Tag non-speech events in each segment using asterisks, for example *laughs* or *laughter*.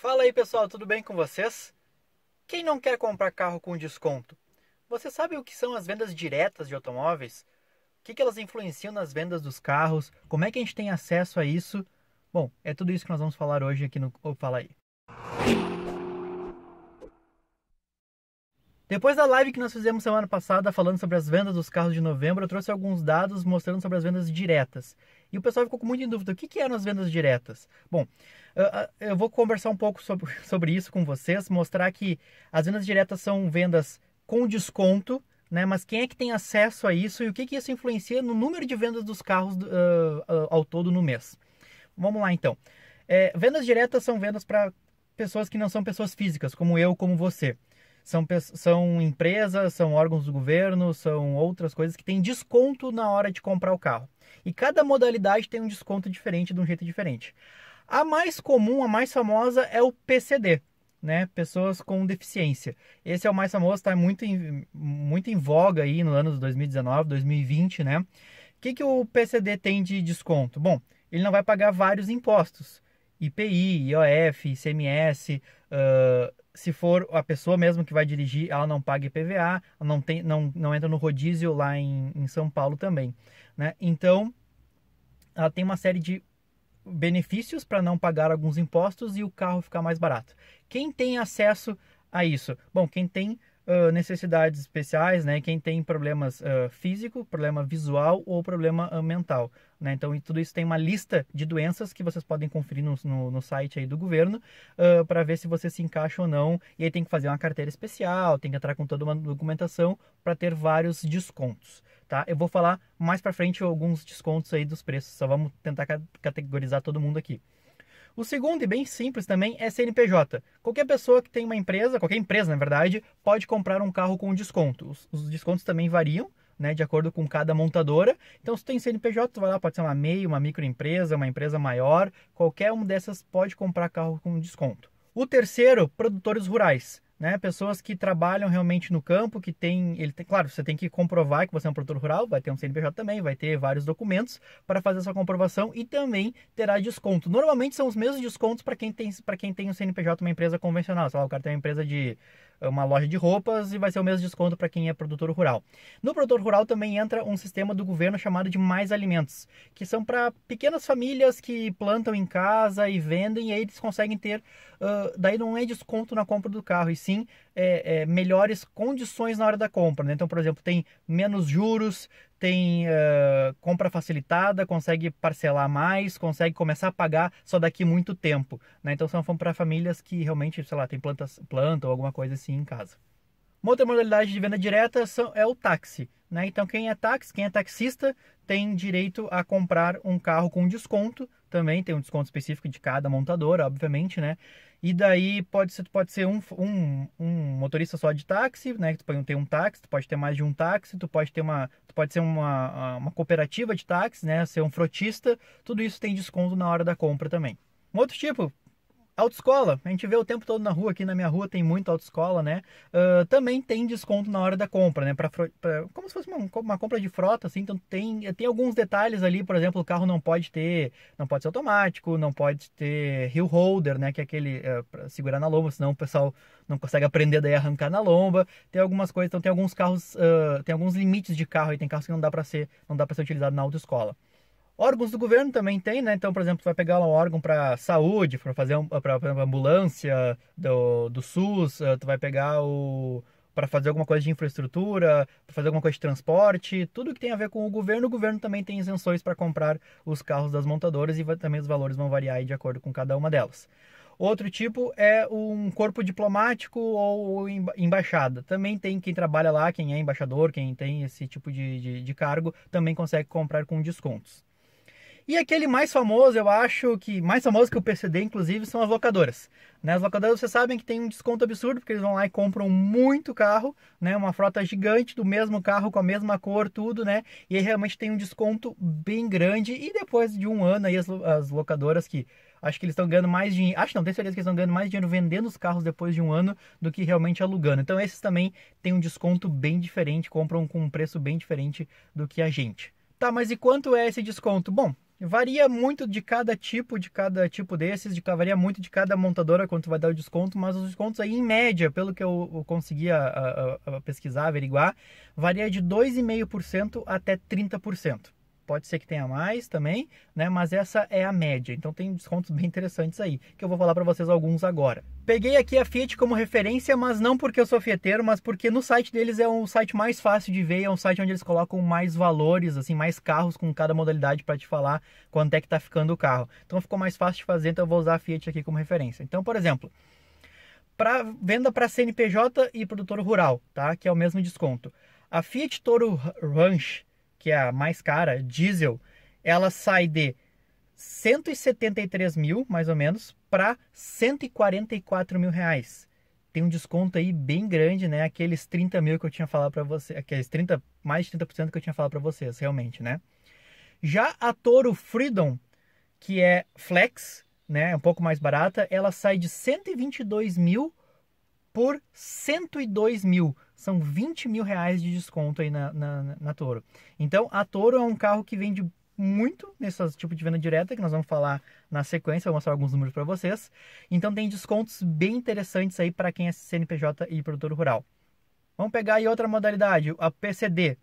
Fala aí pessoal, tudo bem com vocês? Quem não quer comprar carro com desconto? Você sabe o que são as vendas diretas de automóveis? O que, que elas influenciam nas vendas dos carros? Como é que a gente tem acesso a isso? Bom, é tudo isso que nós vamos falar hoje aqui no Fala aí. Depois da live que nós fizemos semana passada falando sobre as vendas dos carros de novembro, eu trouxe alguns dados mostrando sobre as vendas diretas. E o pessoal ficou com muita dúvida, o que, que eram as vendas diretas? Bom, eu vou conversar um pouco sobre, *laughs* sobre isso com vocês, mostrar que as vendas diretas são vendas com desconto, né? mas quem é que tem acesso a isso e o que, que isso influencia no número de vendas dos carros uh, ao todo no mês. Vamos lá então. É, vendas diretas são vendas para pessoas que não são pessoas físicas, como eu, como você são, são empresas, são órgãos do governo, são outras coisas que têm desconto na hora de comprar o carro. E cada modalidade tem um desconto diferente, de um jeito diferente. A mais comum, a mais famosa é o PCD, né? Pessoas com deficiência. Esse é o mais famoso, está muito em, muito em voga aí ano de 2019, 2020, né? O que, que o PCD tem de desconto? Bom, ele não vai pagar vários impostos. IPI, IOF, ICMS, uh, se for a pessoa mesmo que vai dirigir, ela não paga IPVA, não, tem, não, não entra no rodízio lá em, em São Paulo também. Né? Então, ela tem uma série de benefícios para não pagar alguns impostos e o carro ficar mais barato. Quem tem acesso a isso? Bom, quem tem uh, necessidades especiais, né? Quem tem problemas uh, físico, problema visual ou problema uh, mental, né? Então, tudo isso tem uma lista de doenças que vocês podem conferir no, no, no site aí do governo para ver se você se encaixa ou não. E aí tem que fazer uma carteira especial, tem que entrar com toda uma documentação para ter vários descontos. Tá? Eu vou falar mais para frente alguns descontos aí dos preços, só vamos tentar categorizar todo mundo aqui. O segundo, e bem simples também, é CNPJ. Qualquer pessoa que tem uma empresa, qualquer empresa na verdade, pode comprar um carro com desconto. Os, os descontos também variam. Né, de acordo com cada montadora. Então, se tem CNPJ, tu vai lá, pode ser uma MEI, uma microempresa, uma empresa maior, qualquer uma dessas pode comprar carro com desconto. O terceiro, produtores rurais né? Pessoas que trabalham realmente no campo, que tem, ele tem, claro, você tem que comprovar que você é um produtor rural, vai ter um CNPJ também, vai ter vários documentos para fazer essa comprovação e também terá desconto. Normalmente são os mesmos descontos para quem tem, para quem tem um CNPJ uma empresa convencional, sei lá, o cara tem uma empresa de é uma loja de roupas e vai ser o mesmo desconto para quem é produtor rural. No produtor rural também entra um sistema do governo chamado de Mais Alimentos, que são para pequenas famílias que plantam em casa e vendem e aí eles conseguem ter, uh, daí não é desconto na compra do carro, e sim é, é, melhores condições na hora da compra. Né? Então, por exemplo, tem menos juros, tem uh, compra facilitada, consegue parcelar mais, consegue começar a pagar só daqui muito tempo. Né? Então são para famílias que realmente, sei lá, tem plantas, planta ou alguma coisa assim em casa. Uma outra modalidade de venda direta são, é o táxi. Né? Então quem é táxi, quem é taxista, tem direito a comprar um carro com desconto também tem um desconto específico de cada montadora, obviamente, né? E daí pode ser, pode ser um, um, um motorista só de táxi, né? Tu pode ter um táxi, tu pode ter mais de um táxi, tu pode ter uma. Tu pode ser uma, uma cooperativa de táxi, né? Ser um frotista, tudo isso tem desconto na hora da compra também. Um outro tipo, Autoescola, a gente vê o tempo todo na rua, aqui na minha rua tem muita autoescola, né? Uh, também tem desconto na hora da compra, né? Pra, pra como se fosse uma, uma, compra de frota, assim, então tem, tem alguns detalhes ali, por exemplo, o carro não pode ter, não pode ser automático, não pode ter heel holder, né? Que é aquele é, segurar na lomba, senão o pessoal não consegue aprender daí a arrancar na lomba. Tem algumas coisas, então tem alguns carros, uh, tem alguns limites de carro, e tem carros que não dá para ser, não dá para ser utilizado na autoescola. Órgãos do governo também tem, né? Então, por exemplo, vai pegar um órgão para saúde, para fazer um, para ambulância do, do SUS, eh, tu vai pegar o para fazer alguma coisa de infraestrutura, para fazer alguma coisa de transporte, tudo que tem a ver com o governo, o governo também tem isenções para comprar os carros das montadoras e vai, também os valores vão variar de acordo com cada uma delas. Outro tipo é um corpo diplomático ou embaixada. Também tem quem trabalha lá, quem é embaixador, quem tem esse tipo de, de, de cargo, também consegue comprar com descontos. E aquele mais famoso, eu acho que mais famoso que o PCD, inclusive, são as locadoras. Né? As locadoras, vocês sabem que tem um desconto absurdo, porque eles vão lá e compram muito carro, né? uma frota gigante do mesmo carro, com a mesma cor, tudo, né? E aí realmente tem um desconto bem grande. E depois de um ano, aí as, as locadoras que acho que eles estão ganhando mais dinheiro. Acho não, tenho certeza que eles estão ganhando mais dinheiro vendendo os carros depois de um ano do que realmente alugando. Então esses também têm um desconto bem diferente, compram com um preço bem diferente do que a gente. Tá, mas e quanto é esse desconto? Bom, Varia muito de cada tipo, de cada tipo desses, de, varia muito de cada montadora quanto vai dar o desconto, mas os descontos aí, em média, pelo que eu, eu consegui a, a, a pesquisar, averiguar, varia de 2,5% até 30% pode ser que tenha mais também, né? Mas essa é a média. Então tem descontos bem interessantes aí, que eu vou falar para vocês alguns agora. Peguei aqui a Fiat como referência, mas não porque eu sou fieteiro, mas porque no site deles é um site mais fácil de ver, é um site onde eles colocam mais valores, assim, mais carros com cada modalidade para te falar quanto é que tá ficando o carro. Então ficou mais fácil de fazer, então eu vou usar a Fiat aqui como referência. Então, por exemplo, para venda para CNPJ e produtor rural, tá? Que é o mesmo desconto. A Fiat Toro Ranch que é a mais cara, diesel, ela sai de 173 mil, mais ou menos, para 144 mil reais. Tem um desconto aí bem grande, né? Aqueles 30 mil que eu tinha falado para você, aqueles 30, mais de 30% que eu tinha falado para vocês, realmente, né? Já a Toro Freedom, que é flex, né? É um pouco mais barata, ela sai de 122 mil por 102 mil são 20 mil reais de desconto aí na, na, na Toro. Então, a Toro é um carro que vende muito nesse tipo de venda direta, que nós vamos falar na sequência, vou mostrar alguns números para vocês. Então, tem descontos bem interessantes aí para quem é CNPJ e produtor rural. Vamos pegar aí outra modalidade, a PCD.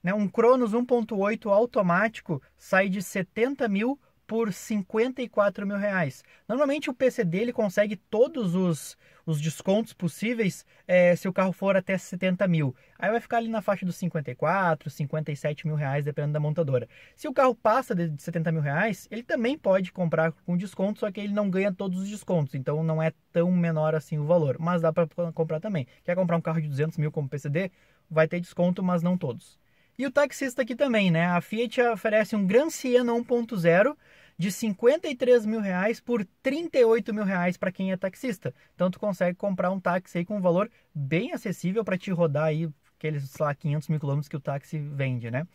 Né? Um Cronos 1.8 automático sai de 70 mil por 54 mil reais. Normalmente o PCD ele consegue todos os, os descontos possíveis é, se o carro for até 70 mil. Aí vai ficar ali na faixa dos 54, 57 mil reais, dependendo da montadora. Se o carro passa de 70 mil reais, ele também pode comprar com desconto, só que ele não ganha todos os descontos, então não é tão menor assim o valor, mas dá para comprar também. Quer comprar um carro de 200 mil como PCD? Vai ter desconto, mas não todos. E o taxista aqui também, né? A Fiat oferece um Gran Siena 1.0 de 53 mil reais por 38 mil reais para quem é taxista. Então tu consegue comprar um táxi aí com um valor bem acessível para te rodar aí aqueles, sei lá, 500 mil quilômetros que o táxi vende, né?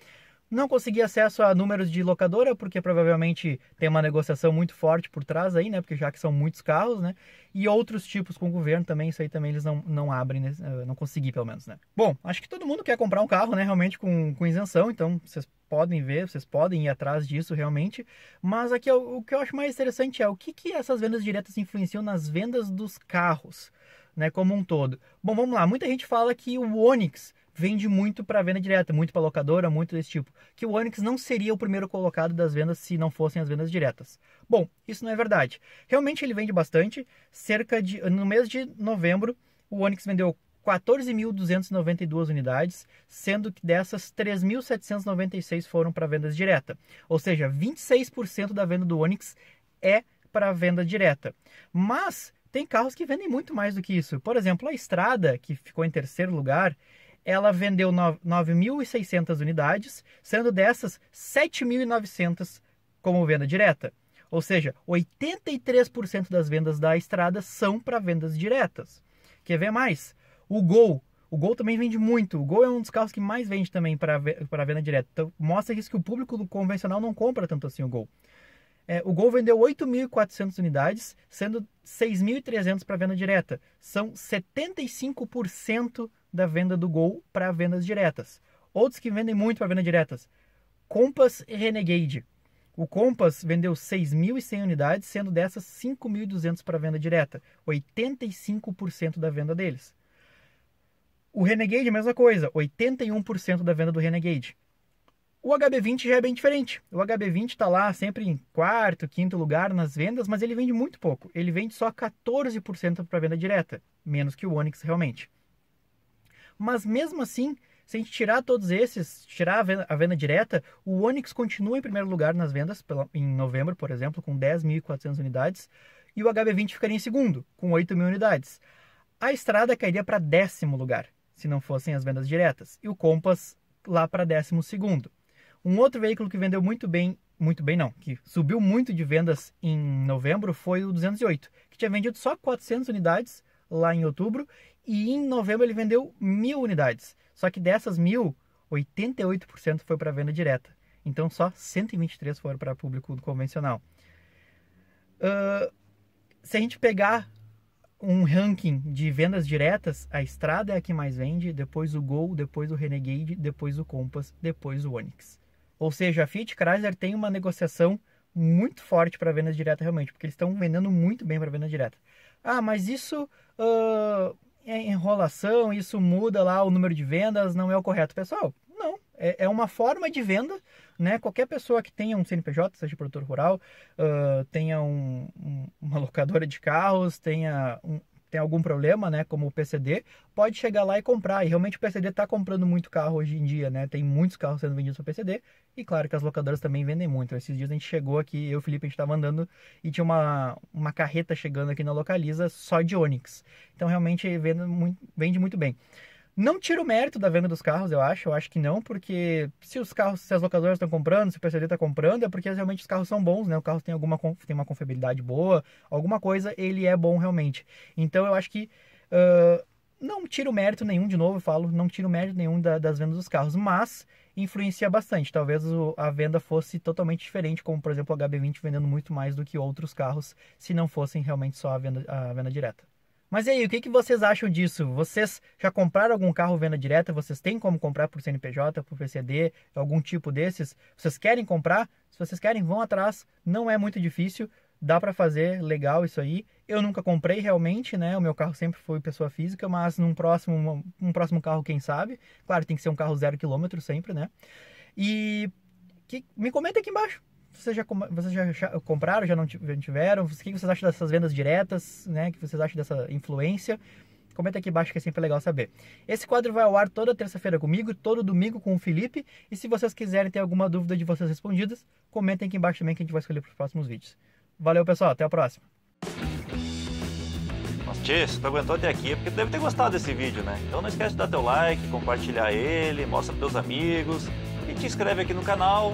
Não consegui acesso a números de locadora, porque provavelmente tem uma negociação muito forte por trás aí, né? Porque já que são muitos carros, né? E outros tipos com o governo também, isso aí também eles não, não abrem, né? Eh, não consegui pelo menos, né? Bom, acho que todo mundo quer comprar um carro, né? Realmente com, com isenção, então vocês podem ver, vocês podem ir atrás disso realmente. Mas aqui é o, o que eu acho mais interessante é o que, que essas vendas diretas influenciam nas vendas dos carros, né? Como um todo. Bom, vamos lá. Muita gente fala que o Onix vende muito para venda direta, muito para locadora, muito desse tipo. Que o Onix não seria o primeiro colocado das vendas se não fossem as vendas diretas. Bom, isso não é verdade. Realmente ele vende bastante. Cerca de no mês de novembro, o Onix vendeu 14.292 unidades, sendo que dessas 3.796 foram para vendas direta. Ou seja, 26% da venda do Onix é para venda direta. Mas tem carros que vendem muito mais do que isso. Por exemplo, a Estrada, que ficou em terceiro lugar, ela vendeu 9.600 unidades, sendo dessas 7.900 como venda direta. Ou seja, 83% das vendas da estrada são para vendas diretas. Quer ver mais? O Gol. O Gol também vende muito. O Gol é um dos carros que mais vende também para venda direta. Então, mostra isso que o público convencional não compra tanto assim o Gol. É, o Gol vendeu 8.400 unidades, sendo 6.300 para venda direta. São 75% da venda do Gol para vendas diretas. Outros que vendem muito para vendas diretas. Compass e Renegade. O Compass vendeu 6.100 unidades, sendo dessas 5.200 para venda direta, 85% da venda deles. O Renegade, mesma coisa, 81% da venda do Renegade. O HB20 já é bem diferente. O HB20 está lá sempre em quarto, quinto lugar nas vendas, mas ele vende muito pouco. Ele vende só 14% para venda direta, menos que o Onix realmente. Mas mesmo assim, se a gente tirar todos esses, tirar a venda, a venda direta, o Onix continua em primeiro lugar nas vendas pela, em novembro, por exemplo, com 10.400 unidades, e o HB20 ficaria em segundo, com 8.000 unidades. A Estrada cairia para décimo lugar, se não fossem as vendas diretas, e o Compass lá para décimo segundo. Um outro veículo que vendeu muito bem, muito bem não, que subiu muito de vendas em novembro foi o 208, que tinha vendido só 400 unidades, lá em outubro. E em novembro ele vendeu mil unidades. Só que dessas mil, 88% foi para venda direta. Então só 123 foram para público convencional. Uh, se a gente pegar um ranking de vendas diretas, a Estrada é a que mais vende, depois o Gol, depois o Renegade, depois o Compass, depois o Onix. Ou seja, a Fiat Chrysler tem uma negociação muito forte para vendas diretas realmente, porque eles estão vendendo muito bem para vendas diretas. Ah, mas isso uh, é enrolação, isso muda lá o número de vendas, não é o correto. Pessoal, não. É, é uma forma de venda, né? Qualquer pessoa que tenha um CNPJ, seja produtor rural, uh, tenha um, um, uma locadora de carros, tenha um, tem algum problema, né, como o PCD, pode chegar lá e comprar. E realmente o PCD está comprando muito carro hoje em dia, né? Tem muitos carros sendo vendidos no PCD. E claro que as locadoras também vendem muito. Né? Esses dias a gente chegou aqui, eu e o Felipe, a gente estava andando e tinha uma, uma carreta chegando aqui na Localiza só de Onix. Então realmente vende muito, vende muito bem. Não tira o mérito da venda dos carros, eu acho. Eu acho que não, porque se os carros, se as locadoras estão comprando, se o PCD está comprando, é porque realmente os carros são bons, né? O carro tem alguma tem uma confiabilidade boa, alguma coisa ele é bom realmente. Então eu acho que uh, não tira o mérito nenhum, de novo eu falo, não tira o mérito nenhum da, das vendas dos carros, mas influencia bastante. Talvez a venda fosse totalmente diferente, como por exemplo o HB20 vendendo muito mais do que outros carros, se não fossem realmente só a venda, a venda direta. Mas e aí, o que, que vocês acham disso? Vocês já compraram algum carro venda direta? Vocês têm como comprar por CNPJ, por PCD, algum tipo desses? Vocês querem comprar? Se vocês querem, vão atrás. Não é muito difícil, dá para fazer, legal isso aí. Eu nunca comprei realmente, né? O meu carro sempre foi pessoa física, mas num próximo, um próximo carro, quem sabe? Claro, tem que ser um carro zero quilômetro sempre, né? E que, me comenta aqui embaixo. Vocês já, vocês já compraram, já não tiveram? O que vocês acham dessas vendas diretas, né? O que vocês acham dessa influência? Comenta aqui embaixo que é sempre legal saber. Esse quadro vai ao ar toda terça-feira comigo, todo domingo com o Felipe. E se vocês quiserem ter alguma dúvida de vocês respondidas, comentem aqui embaixo também que a gente vai escolher para os próximos vídeos. Valeu, pessoal. Até a próxima. tchê, se tu aguentou até aqui é porque deve ter gostado desse vídeo, né? Então não esquece de dar teu like, compartilhar ele, mostra para teus amigos e te inscreve aqui no canal.